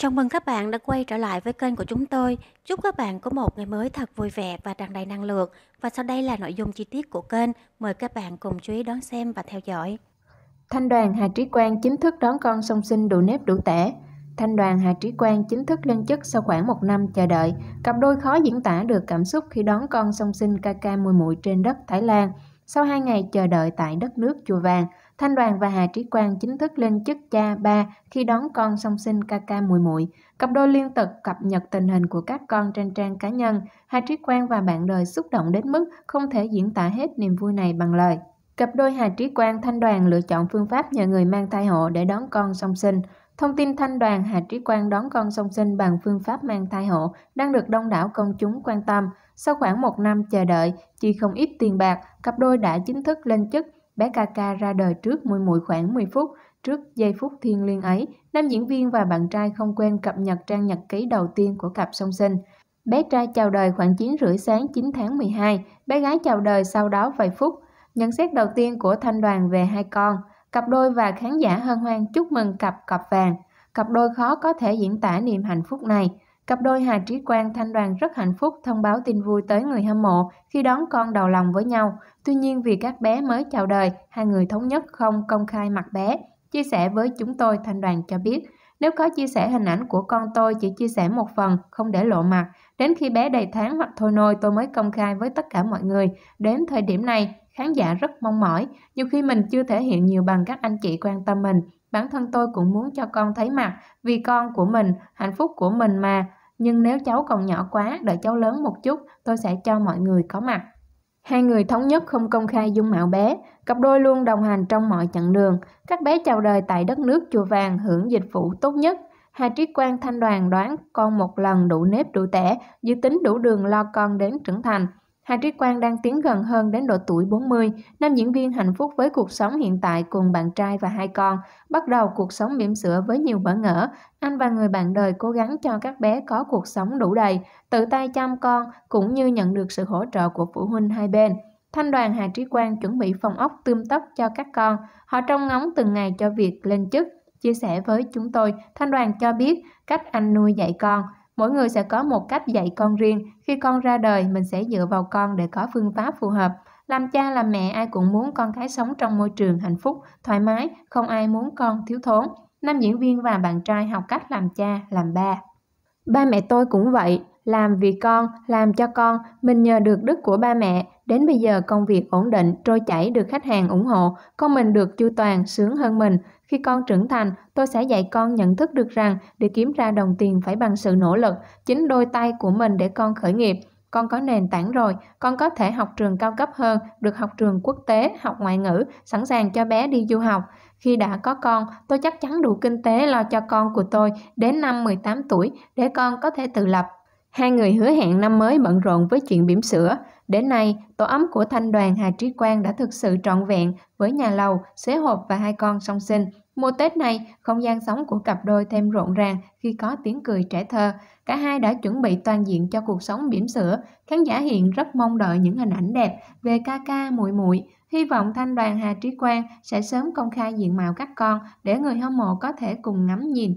Chào mừng các bạn đã quay trở lại với kênh của chúng tôi. Chúc các bạn có một ngày mới thật vui vẻ và tràn đầy năng lượng. Và sau đây là nội dung chi tiết của kênh. Mời các bạn cùng chú ý đón xem và theo dõi. Thanh đoàn Hà Trí Quang chính thức đón con song sinh đủ nếp đủ tẻ. Thanh đoàn Hà Trí Quang chính thức lên chức sau khoảng một năm chờ đợi. Cặp đôi khó diễn tả được cảm xúc khi đón con song sinh ca ca Mùi Mùi trên đất Thái Lan. Sau hai ngày chờ đợi tại đất nước Chùa Vàng, Thanh Đoàn và Hà Trí Quang chính thức lên chức cha ba khi đón con song sinh ca ca mùi muội. Cặp đôi liên tục cập nhật tình hình của các con trên trang cá nhân. Hà Trí Quang và bạn đời xúc động đến mức không thể diễn tả hết niềm vui này bằng lời. Cặp đôi Hà Trí Quang Thanh Đoàn lựa chọn phương pháp nhờ người mang thai hộ để đón con song sinh. Thông tin thanh đoàn Hà Trí Quang đón con song sinh bằng phương pháp mang thai hộ đang được đông đảo công chúng quan tâm. Sau khoảng một năm chờ đợi, chi không ít tiền bạc, cặp đôi đã chính thức lên chức. Bé Kaka ra đời trước mùi mùi khoảng 10 phút. Trước giây phút thiêng liêng ấy, nam diễn viên và bạn trai không quên cập nhật trang nhật ký đầu tiên của cặp song sinh. Bé trai chào đời khoảng 9 rưỡi sáng 9 tháng 12, bé gái chào đời sau đó vài phút. Nhận xét đầu tiên của thanh đoàn về hai con – Cặp đôi và khán giả hân hoan chúc mừng cặp cặp vàng. Cặp đôi khó có thể diễn tả niềm hạnh phúc này. Cặp đôi Hà Trí Quang Thanh Đoàn rất hạnh phúc thông báo tin vui tới người hâm mộ khi đón con đầu lòng với nhau. Tuy nhiên vì các bé mới chào đời, hai người thống nhất không công khai mặt bé. Chia sẻ với chúng tôi, Thanh Đoàn cho biết, nếu có chia sẻ hình ảnh của con tôi chỉ chia sẻ một phần, không để lộ mặt. Đến khi bé đầy tháng hoặc thôi nôi tôi mới công khai với tất cả mọi người. Đến thời điểm này, khán giả rất mong mỏi. Nhiều khi mình chưa thể hiện nhiều bằng các anh chị quan tâm mình. Bản thân tôi cũng muốn cho con thấy mặt, vì con của mình, hạnh phúc của mình mà. Nhưng nếu cháu còn nhỏ quá, đợi cháu lớn một chút, tôi sẽ cho mọi người có mặt. Hai người thống nhất không công khai dung mạo bé, cặp đôi luôn đồng hành trong mọi chặng đường. Các bé chào đời tại đất nước chùa vàng hưởng dịch vụ tốt nhất. Hà triết Quang Thanh Đoàn đoán con một lần đủ nếp đủ tẻ, dự tính đủ đường lo con đến trưởng thành. Hà Trí Quang đang tiến gần hơn đến độ tuổi 40, nam diễn viên hạnh phúc với cuộc sống hiện tại cùng bạn trai và hai con, bắt đầu cuộc sống bỉm sữa với nhiều bỡ ngỡ. Anh và người bạn đời cố gắng cho các bé có cuộc sống đủ đầy, tự tay chăm con cũng như nhận được sự hỗ trợ của phụ huynh hai bên. Thanh đoàn Hà Trí Quang chuẩn bị phòng ốc tươm tất cho các con. Họ trông ngóng từng ngày cho việc lên chức. Chia sẻ với chúng tôi, Thanh đoàn cho biết cách anh nuôi dạy con – Mỗi người sẽ có một cách dạy con riêng, khi con ra đời mình sẽ dựa vào con để có phương pháp phù hợp. Làm cha làm mẹ ai cũng muốn con cái sống trong môi trường hạnh phúc, thoải mái, không ai muốn con thiếu thốn. Nam diễn viên và bạn trai học cách làm cha, làm ba. Ba mẹ tôi cũng vậy, làm vì con, làm cho con, mình nhờ được đức của ba mẹ, Đến bây giờ công việc ổn định, trôi chảy được khách hàng ủng hộ, con mình được chu toàn, sướng hơn mình. Khi con trưởng thành, tôi sẽ dạy con nhận thức được rằng để kiếm ra đồng tiền phải bằng sự nỗ lực, chính đôi tay của mình để con khởi nghiệp. Con có nền tảng rồi, con có thể học trường cao cấp hơn, được học trường quốc tế, học ngoại ngữ, sẵn sàng cho bé đi du học. Khi đã có con, tôi chắc chắn đủ kinh tế lo cho con của tôi đến năm 18 tuổi để con có thể tự lập Hai người hứa hẹn năm mới bận rộn với chuyện bỉm sữa. Đến nay, tổ ấm của thanh đoàn Hà Trí Quang đã thực sự trọn vẹn với nhà lầu, xế hộp và hai con song sinh. Mùa Tết này, không gian sống của cặp đôi thêm rộn ràng khi có tiếng cười trẻ thơ. Cả hai đã chuẩn bị toàn diện cho cuộc sống bỉm sữa. Khán giả hiện rất mong đợi những hình ảnh đẹp về ca ca muội muội. Hy vọng thanh đoàn Hà Trí Quang sẽ sớm công khai diện mạo các con để người hâm mộ có thể cùng ngắm nhìn